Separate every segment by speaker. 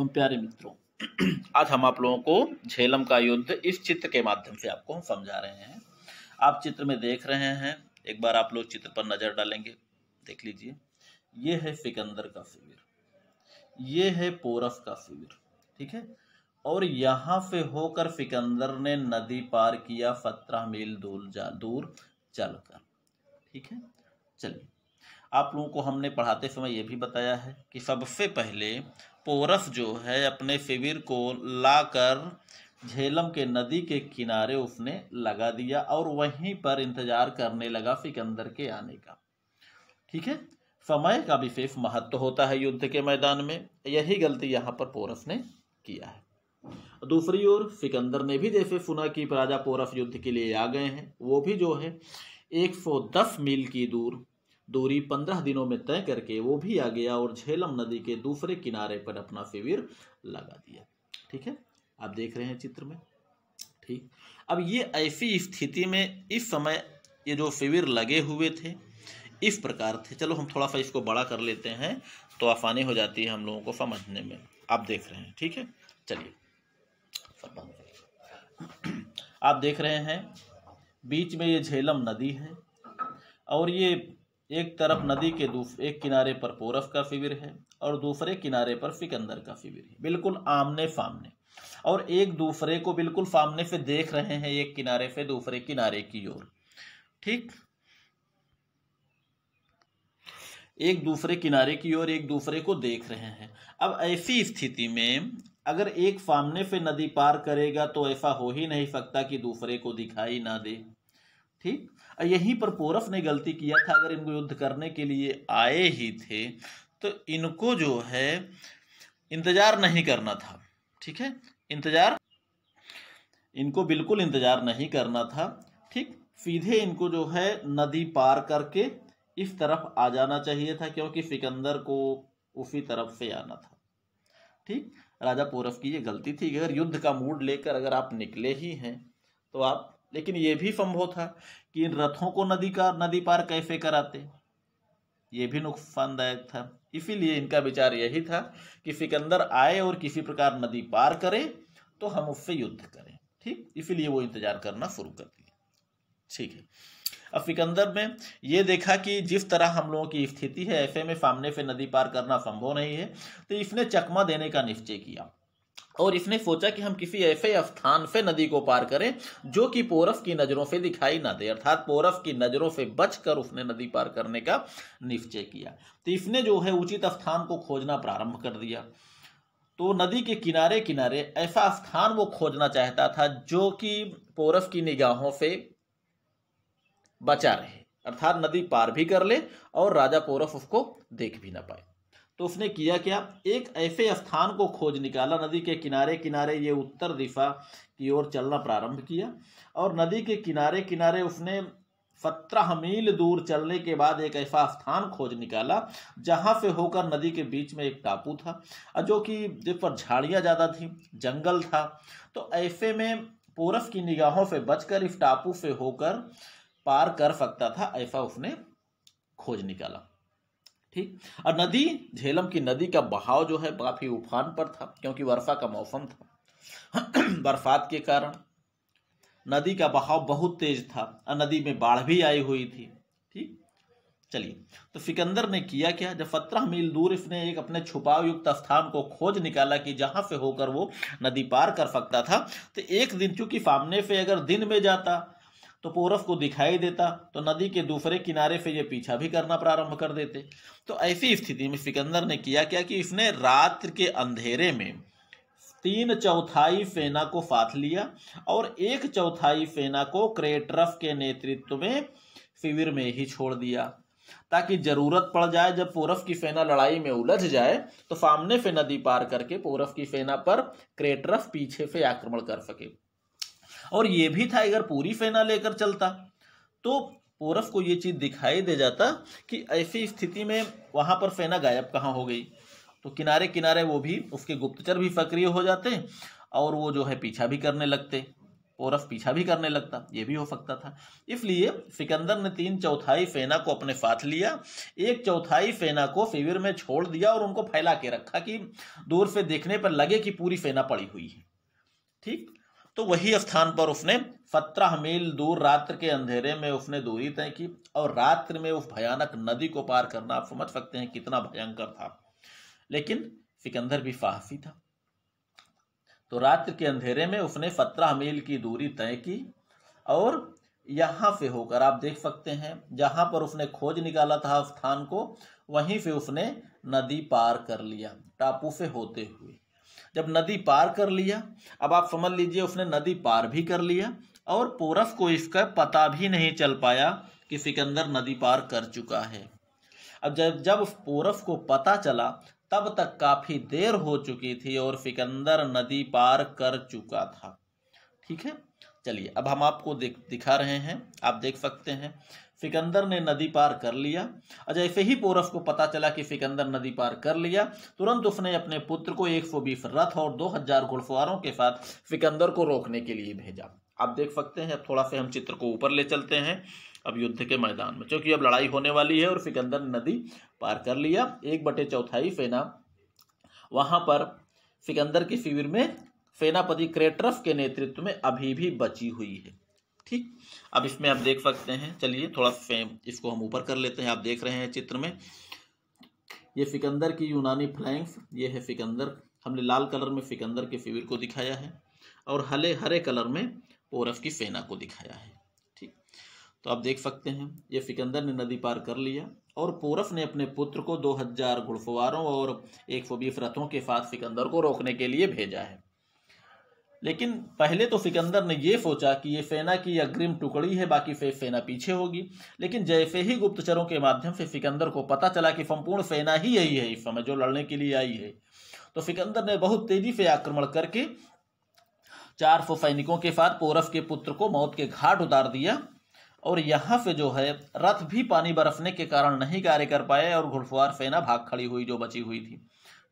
Speaker 1: एवं प्यारे मित्रों आज हम आप लोगों को झेलम का युद्ध इस चित्र के माध्यम से आपको हम समझा रहे हैं आप चित्र में देख रहे हैं एक बार आप लोग चित्र पर नज़र डालेंगे देख लीजिए ये है सिकंदर का शिविर ये है पोरस का शिविर ठीक है और यहाँ से होकर सिकंदर ने नदी पार किया सत्रह मील दूर जा दूर चलकर ठीक है चलिए आप लोगों को हमने पढ़ाते समय यह भी बताया है कि सबसे पहले पोरस जो है अपने शिविर को लाकर झेलम के नदी के किनारे उसने लगा दिया और वहीं पर इंतजार करने लगा सिकंदर के आने का ठीक है समय का विशेष महत्व होता है युद्ध के मैदान में यही गलती यहाँ पर पोरस ने किया है दूसरी ओर सिकंदर ने भी जैसे सुना कि राजा पोरस युद्ध के लिए आ गए हैं वो भी जो है 110 मील की दूर दूरी पंद्रह दिनों में तय करके वो भी आ गया और झेलम नदी के दूसरे किनारे पर अपना शिविर लगा दिया ठीक है आप देख रहे हैं चित्र में ठीक अब ये ऐसी स्थिति में इस समय ये जो शिविर लगे हुए थे इस प्रकार थे चलो हम थोड़ा सा इसको बड़ा कर लेते हैं तो आसानी हो जाती है हम लोगों को समझने में आप देख रहे हैं ठीक है चलिए आप देख रहे हैं बीच में ये झेलम नदी है और ये एक तरफ नदी के दूसरे एक किनारे पर पोरफ का फिविर है और दूसरे किनारे पर फिकंदर का फिविर है बिल्कुल आमने सामने और एक दूसरे को बिल्कुल सामने से देख रहे हैं एक किनारे से दूसरे किनारे की ओर ठीक एक दूसरे किनारे की ओर एक दूसरे को देख रहे हैं अब ऐसी स्थिति में अगर एक सामने से नदी पार करेगा तो ऐसा हो ही नहीं सकता कि दूसरे को दिखाई ना दे ठीक यहीं पर पोरफ ने गलती किया था अगर इनको युद्ध करने के लिए आए ही थे तो इनको जो है इंतजार नहीं करना था ठीक है इंतजार इनको बिल्कुल इंतजार नहीं करना था ठीक सीधे इनको जो है नदी पार करके इस तरफ आ जाना चाहिए था क्योंकि सिकंदर को उसी तरफ से आना था ठीक राजा पोरफ की ये गलती थी अगर युद्ध का मूड लेकर अगर आप निकले ही हैं तो आप लेकिन ये भी संभव था कि इन रथों को नदी का नदी पार कैसे कराते ये भी नुकसानदायक था इसीलिए इनका विचार यही था कि सिकंदर आए और किसी प्रकार नदी पार करे तो हम उससे युद्ध करें ठीक इसीलिए वो इंतजार करना शुरू कर दिया ठीक है अब सिकंदर में ये देखा कि जिस तरह हम लोगों की स्थिति है ऐसे में सामने से नदी पार करना संभव नहीं है तो इसने चकमा देने का निश्चय किया और इसने सोचा कि हम किसी ऐसे स्थान से नदी को पार करें जो कि पोरफ की नज़रों से दिखाई ना दे अर्थात पोरफ की नज़रों से बचकर उसने नदी पार करने का निश्चय किया तो इसने जो है उचित स्थान को खोजना प्रारंभ कर दिया तो नदी के किनारे किनारे ऐसा स्थान वो खोजना चाहता था जो कि पोरफ की निगाहों से बचा रहे अर्थात नदी पार भी कर ले और राजा पोरफ उसको देख भी ना पाए तो उसने किया क्या एक ऐसे स्थान को खोज निकाला नदी के किनारे किनारे ये उत्तर दिशा की ओर चलना प्रारंभ किया और नदी के किनारे किनारे उसने सत्रह मील दूर चलने के बाद एक ऐसा स्थान खोज निकाला जहाँ से होकर नदी के बीच में एक टापू था जो कि जिस पर झाड़ियाँ ज़्यादा थी जंगल था तो ऐसे में पूरफ की निगाहों से बचकर इस टापू से होकर पार कर सकता था ऐसा उसने खोज निकाला ठीक और नदी झेलम की नदी का बहाव जो है काफी उफान पर था क्योंकि वर्षा का मौसम था बरसात के कारण नदी का बहाव बहुत तेज था और नदी में बाढ़ भी आई हुई थी ठीक चलिए तो सिकंदर ने किया क्या जब सत्रह मील दूर इसने एक अपने छुपाव युक्त स्थान को खोज निकाला कि जहां से होकर वो नदी पार कर सकता था तो एक दिन चूंकि सामने से अगर दिन में जाता तो पोरस को दिखाई देता तो नदी के दूसरे किनारे से ये पीछा भी करना प्रारंभ कर देते तो ऐसी स्थिति में सिकंदर ने किया क्या कि इसने रात्र के अंधेरे में तीन चौथाई सेना को साथ लिया और एक चौथाई सेना को क्रेटरफ के नेतृत्व में शिविर में ही छोड़ दिया ताकि जरूरत पड़ जाए जब पूरफ की सेना लड़ाई में उलझ जाए तो सामने से नदी पार करके पूरफ की सेना पर क्रेटरफ पीछे से आक्रमण कर सके और ये भी था अगर पूरी फेना लेकर चलता तो पोरफ को ये चीज़ दिखाई दे जाता कि ऐसी स्थिति में वहाँ पर फेना गायब कहाँ हो गई तो किनारे किनारे वो भी उसके गुप्तचर भी सक्रिय हो जाते और वो जो है पीछा भी करने लगते पोरफ पीछा भी करने लगता ये भी हो सकता था इसलिए सिकंदर ने तीन चौथाई फेना को अपने साथ लिया एक चौथाई फेना को फिविर में छोड़ दिया और उनको फैला के रखा कि दूर से देखने पर लगे कि पूरी फेना पड़ी हुई है ठीक तो वही स्थान पर उसने सत्रह मील दूर रात्र के अंधेरे में उसने दूरी तय की और रात्र में उस भयानक नदी को पार करना आप समझ सकते हैं कितना भयंकर था लेकिन सिकंदर भी साहसी था तो रात्र के अंधेरे में उसने सत्रह मील की दूरी तय की और यहाँ से होकर आप देख सकते हैं जहां पर उसने खोज निकाला था स्थान को वहीं से उसने नदी पार कर लिया टापू से होते हुए जब नदी पार कर लिया अब आप समझ लीजिए उसने नदी पार भी कर लिया और पोरस को इसका पता भी नहीं चल पाया कि सिकंदर नदी पार कर चुका है अब जब जब पोरस को पता चला तब तक काफ़ी देर हो चुकी थी और सिकंदर नदी पार कर चुका था ठीक है चलिए अब हम आपको दिख दिखा रहे हैं आप देख सकते हैं फिकंदर ने नदी पार कर लिया जैसे अच्छा, ही पोरफ को पता चला कि फिकंदर नदी पार कर लिया तुरंत उसने अपने पुत्र को एक सौ बीस रथ और दो हजार घुड़सवारों के साथ फिकंदर को रोकने के लिए भेजा आप देख सकते हैं अब थोड़ा सा हम चित्र को ऊपर ले चलते हैं अब युद्ध के मैदान में क्योंकि अब लड़ाई होने वाली है और सिकंदर नदी पार कर लिया एक बटे चौथाई सेना वहां पर सिकंदर के शिविर में सेनापति क्रेटरफ के नेतृत्व में अभी भी बची हुई है ठीक अब इसमें आप देख सकते हैं चलिए थोड़ा फेम इसको हम ऊपर कर लेते हैं आप देख रहे हैं चित्र में ये सिकंदर की यूनानी फ्लैंक्स ये है सिकंदर हमने लाल कलर में सिकंदर के फिविर को दिखाया है और हले हरे कलर में पोरफ की सेना को दिखाया है ठीक तो आप देख सकते हैं ये सिकंदर ने नदी पार कर लिया और पोरफ ने अपने पुत्र को दो हजार घुड़सवारों और एक सौ बीस रथों के साथ सिकंदर को रोकने के लिए भेजा है लेकिन पहले तो सिकंदर ने यह सोचा कि यह सेना की अग्रिम टुकड़ी है बाकी से सेना पीछे होगी लेकिन जैसे ही गुप्तचरों के माध्यम से सिकंदर को पता चला कि संपूर्ण सेना ही यही है इस समय जो लड़ने के लिए आई है तो सिकंदर ने बहुत तेजी से आक्रमण करके चार सौ सैनिकों के साथ पोरफ के पुत्र को मौत के घाट उतार दिया और यहाँ से जो है रथ भी पानी बरसने के कारण नहीं कार्य कर पाए और घुड़सवार सेना भाग खड़ी हुई जो बची हुई थी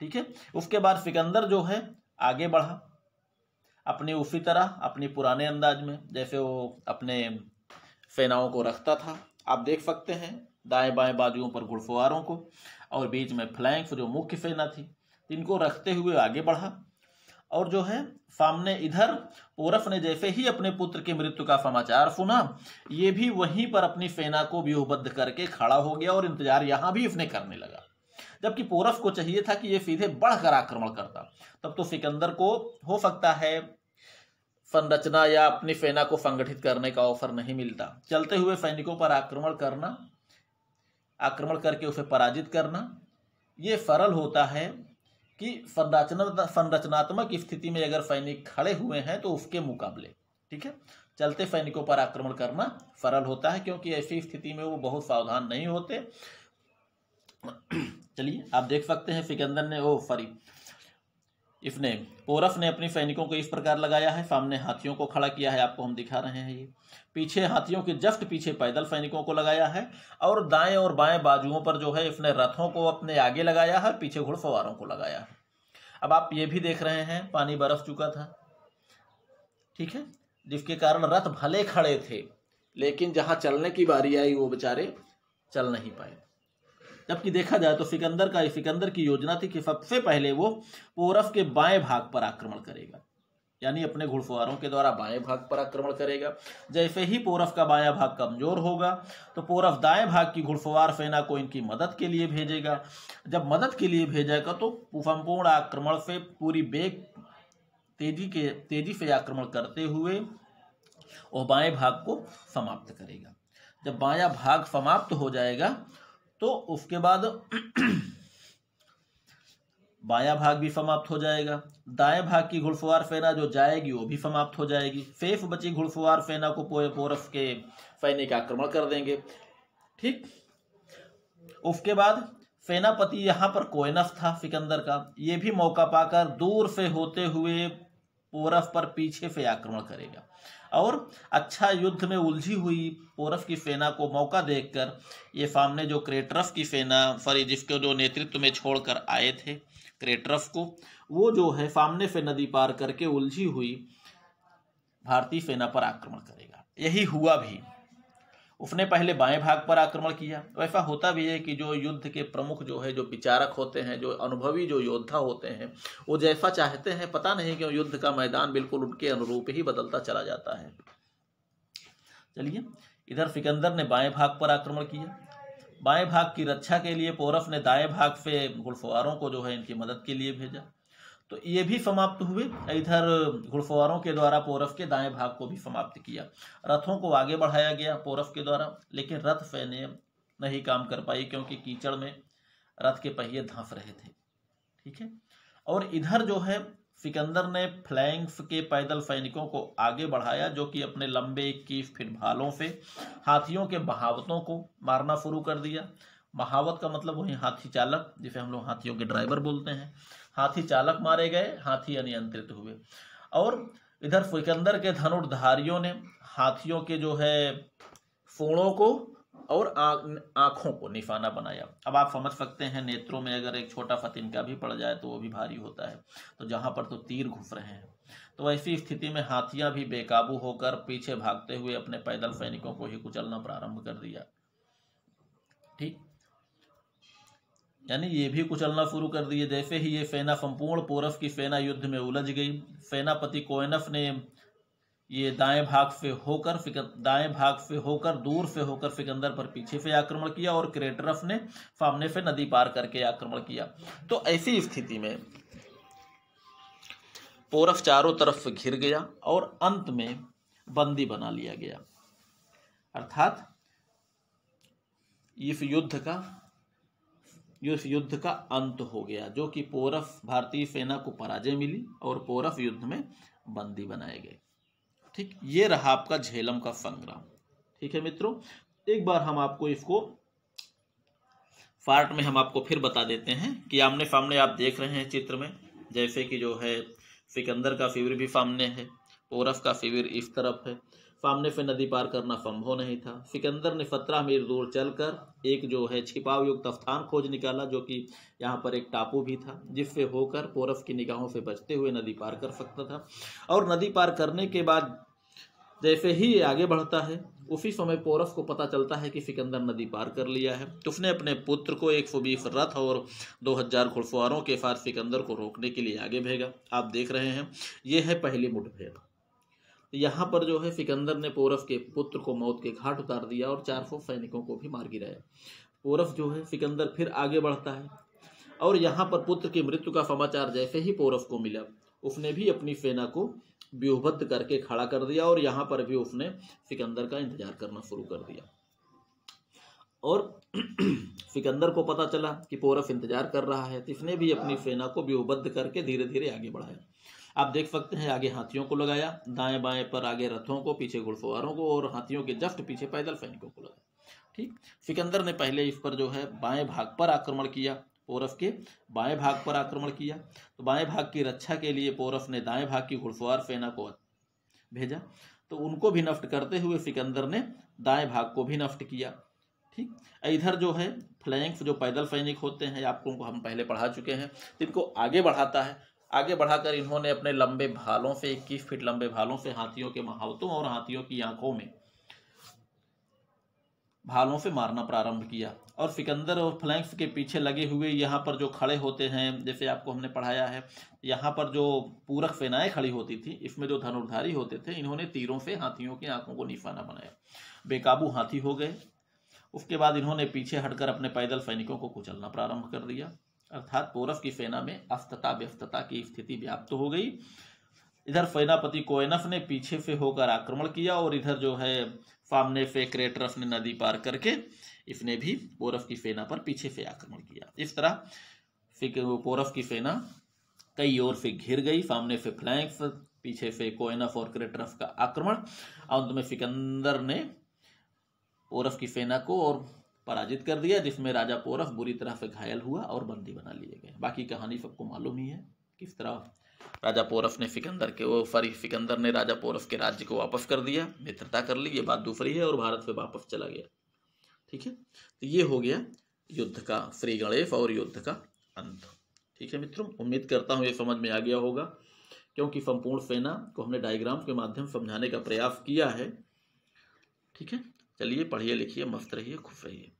Speaker 1: ठीक है उसके बाद सिकंदर जो है आगे बढ़ा अपनी उसी तरह अपने पुराने अंदाज में जैसे वो अपने सेनाओं को रखता था आप देख सकते हैं दाएं बाएं बाजुओं पर घुड़सवारों को और बीच में फ्लैंक्स जो मुख्य सेना थी इनको रखते हुए आगे बढ़ा और जो है सामने इधर ओरफ ने जैसे ही अपने पुत्र की मृत्यु का समाचार सुना ये भी वहीं पर अपनी सेना को व्यूहबद्ध करके खड़ा हो गया और इंतजार यहाँ भी उसने करने लगा जबकि पोरफ को चाहिए था कि ये सीधे बढ़कर आक्रमण करता तब तो सिकंदर को हो सकता है संरचना या अपनी सेना को संगठित करने का ऑफर नहीं मिलता चलते हुए सैनिकों पर आक्रमण करना आक्रमण करके उसे पराजित करना ये सरल होता है कि संरचना संरचनात्मक स्थिति में अगर सैनिक खड़े हुए हैं तो उसके मुकाबले ठीक है चलते सैनिकों पर आक्रमण करना सरल होता है क्योंकि ऐसी स्थिति में वो बहुत सावधान नहीं होते चलिए आप देख सकते हैं सिकंदर ने ओ सॉरी इफ नेम पोरफ ने अपनी सैनिकों को इस प्रकार लगाया है सामने हाथियों को खड़ा किया है आपको हम दिखा रहे हैं ये पीछे हाथियों के जस्ट पीछे पैदल सैनिकों को लगाया है और दाएं और बाएं बाजुओं पर जो है इसने रथों को अपने आगे लगाया है पीछे घुड़सवारों को लगाया है अब आप ये भी देख रहे हैं पानी बरफ चुका था ठीक है जिसके कारण रथ भले खड़े थे लेकिन जहाँ चलने की बारी आई वो बेचारे चल नहीं पाए जबकि देखा जाए तो सिकंदर का सिकंदर की योजना थी कि सबसे पहले वो पोरस के बाएं भाग पर आक्रमण करेगा यानी अपने घुड़सवारों के द्वारा बाएं भाग पर आक्रमण करेगा जैसे ही पोरफ का बाया भाग कमजोर होगा तो पोरफ दाएं भाग की घुड़सवार सेना को इनकी मदद के लिए भेजेगा जब मदद के लिए भेजेगा तो संपूर्ण आक्रमण से पूरी बेग तेजी के तेजी से आक्रमण करते हुए वह बाएं भाग को समाप्त करेगा जब बाया भाग समाप्त हो जाएगा तो उसके बाद बाया भाग भी समाप्त हो जाएगा दाएं भाग की घुड़सवार फेना जो जाएगी वो भी समाप्त हो जाएगी शेष बची घुड़सवार फेना को पोरस के फैने का आक्रमण कर देंगे ठीक उसके बाद सेनापति यहाँ पर कोयनफ था सिकंदर का ये भी मौका पाकर दूर से होते हुए पोरफ पर पीछे से आक्रमण करेगा और अच्छा युद्ध में उलझी हुई पोरफ की सेना को मौका देकर ये सामने जो क्रेटरफ की सेना सॉरी जिसके जो नेतृत्व में छोड़कर आए थे क्रेटरफ को वो जो है सामने से नदी पार करके उलझी हुई भारतीय सेना पर आक्रमण करेगा यही हुआ भी उसने पहले बाएं भाग पर आक्रमण किया वैसा तो होता भी है कि जो युद्ध के प्रमुख जो है जो विचारक होते हैं जो अनुभवी जो योद्धा होते हैं वो जैसा चाहते हैं पता नहीं क्यों युद्ध का मैदान बिल्कुल उनके अनुरूप ही बदलता चला जाता है चलिए इधर सिकंदर ने बाएं भाग पर आक्रमण किया बाएं भाग की रक्षा के लिए पोरफ ने दाएं भाग से घुड़सवारों को जो है इनकी मदद के लिए भेजा तो ये भी समाप्त हुए इधर घुड़सवारों के द्वारा पोरफ के दाएं भाग को भी समाप्त किया रथों को आगे बढ़ाया गया पोरफ के द्वारा लेकिन रथ सैन्य नहीं काम कर पाई क्योंकि कीचड़ में रथ के पहिए धंस रहे थे ठीक है और इधर जो है सिकंदर ने फ्लैंक्स के पैदल सैनिकों को आगे बढ़ाया जो कि अपने लंबे इक्कीस फिट भालों से हाथियों के बहावतों को मारना शुरू कर दिया महावत का मतलब वही हाथी चालक जिसे हम लोग हाथियों के ड्राइवर बोलते हैं हाथी चालक मारे गए हाथी अनियंत्रित हुए और इधर सिकंदर के धनुर्धारियों ने हाथियों के जो है फोड़ों को और आंखों को निशाना बनाया अब आप समझ सकते हैं नेत्रों में अगर एक छोटा का भी पड़ जाए तो वो भी भारी होता है तो जहां पर तो तीर घुस रहे हैं तो ऐसी स्थिति में हाथियां भी बेकाबू होकर पीछे भागते हुए अपने पैदल सैनिकों को ही कुचलना प्रारंभ कर दिया ठीक यानी ये भी कुचलना शुरू कर दिए जैसे ही ये सेना संपूर्ण पोरफ की सेना युद्ध में उलझ गई सेनापति कोयनफ ने ये दाएं भाग से होकर दाएं भाग से होकर दूर से होकर सिकंदर पर पीछे से आक्रमण किया और क्रेटरफ ने सामने से नदी पार करके आक्रमण किया तो ऐसी स्थिति में पोरफ चारों तरफ से घिर गया और अंत में बंदी बना लिया गया अर्थात इस युद्ध का इस युद्ध का अंत हो गया जो कि पोरफ भारतीय सेना को पराजय मिली और पोरफ युद्ध में बंदी बनाए गए ठीक ये रहा आपका झेलम का संग्राम ठीक है मित्रों एक बार हम आपको इसको पार्ट में हम आपको फिर बता देते हैं कि आमने सामने आप देख रहे हैं चित्र में जैसे कि जो है सिकंदर का शिविर भी सामने है पोरफ का शिविर इस तरफ है सामने से नदी पार करना संभव नहीं था सिकंदर ने सत्रह मील दूर चलकर एक जो है छिपाव युक्त अफ्तान खोज निकाला जो कि यहाँ पर एक टापू भी था जिससे होकर पोरफ की निगाहों से बचते हुए नदी पार कर सकता था और नदी पार करने के बाद जैसे ही ये आगे बढ़ता है उसी समय पोरफ को पता चलता है कि सिकंदर नदी पार कर लिया है तो उसने अपने पुत्र को एक सौ बीस रथ और दो हजार घुड़सवारों के साथ सिकंदर को रोकने के लिए आगे भेजा आप देख रहे हैं यह है पहली मुठभेड़ तो यहाँ पर जो है सिकंदर ने पोरफ के पुत्र को मौत के घाट उतार दिया और चार सौ सैनिकों को भी मार गिराया पोरफ जो है सिकंदर फिर आगे बढ़ता है और यहाँ पर पुत्र की मृत्यु का समाचार जैसे ही पोरफ को मिला उसने भी अपनी सेना को व्यूहबद्ध करके खड़ा कर दिया और यहाँ पर भी उसने सिकंदर का इंतजार करना शुरू कर दिया और सिकंदर को पता चला कि पोरफ इंतजार कर रहा है तो इसने भी अपनी सेना को व्यूहबद्ध करके धीरे धीरे आगे बढ़ाया आप देख सकते हैं आगे हाथियों को लगाया दाएं बाएं पर आगे रथों को पीछे घुड़सवारों को और हाथियों के जस्ट पीछे पैदल सैनिकों को लगाया ठीक सिकंदर ने पहले इस पर जो है बाएं भाग पर आक्रमण किया पोरफ के बाएं भाग पर आक्रमण किया तो बाएं भाग की रक्षा के लिए पोरफ ने दाएं भाग की घुड़सवार सेना को भेजा तो उनको भी नष्ट करते हुए सिकंदर ने दाएं भाग को भी नष्ट किया ठीक इधर जो है फ्लैंक्स जो पैदल सैनिक होते हैं आपको हम पहले पढ़ा चुके हैं तो इनको आगे बढ़ाता है आगे बढ़ाकर इन्होंने अपने लंबे भालों से इक्कीस फीट लंबे भालों से हाथियों के महावतों और हाथियों की आंखों में भालों से मारना प्रारंभ किया और सिकंदर और फ्लैंक्स के पीछे लगे हुए यहाँ पर जो खड़े होते हैं जैसे आपको हमने पढ़ाया है यहाँ पर जो पूरक सेनाएं खड़ी होती थी इसमें जो धनुर्धारी होते थे इन्होंने तीरों से हाथियों की आंखों को निशाना बनाया बेकाबू हाथी हो गए उसके बाद इन्होंने पीछे हटकर अपने पैदल सैनिकों को कुचलना प्रारंभ कर दिया अर्थात पोरफ की फेना में अफ्तता व्यफ्तता की स्थिति व्याप्त तो हो गई इधर फेनापति कोयनफ ने पीछे से होकर आक्रमण किया और इधर जो है फामने फे क्रेटरफ ने नदी पार करके इसने भी पोरफ की सेना पर पीछे से आक्रमण किया इस तरह फिर पोरफ की सेना कई ओर से घिर गई सामने से फ्लैंक पीछे से कोयनफ और क्रेटरफ का आक्रमण अंत में सिकंदर ने पोरफ की सेना को और पराजित कर दिया जिसमें राजा पोरफ बुरी तरह से घायल हुआ और बंदी बना लिए गए बाकी कहानी सबको मालूम ही है किस तरह राजा पोरफ ने सिकंदर के वो फरी सिकंदर ने राजा पोरफ के राज्य को वापस कर दिया मित्रता कर ली ये बात दूसरी है और भारत से वापस चला गया ठीक है तो ये हो गया युद्ध का श्री गणेश और युद्ध का अंत ठीक है मित्रों उम्मीद करता हूँ ये समझ में आ गया होगा क्योंकि संपूर्ण सेना को हमने डायग्राम के माध्यम समझाने का प्रयास किया है ठीक है चलिए पढ़िए लिखिए मस्त रहिए खुश रहिए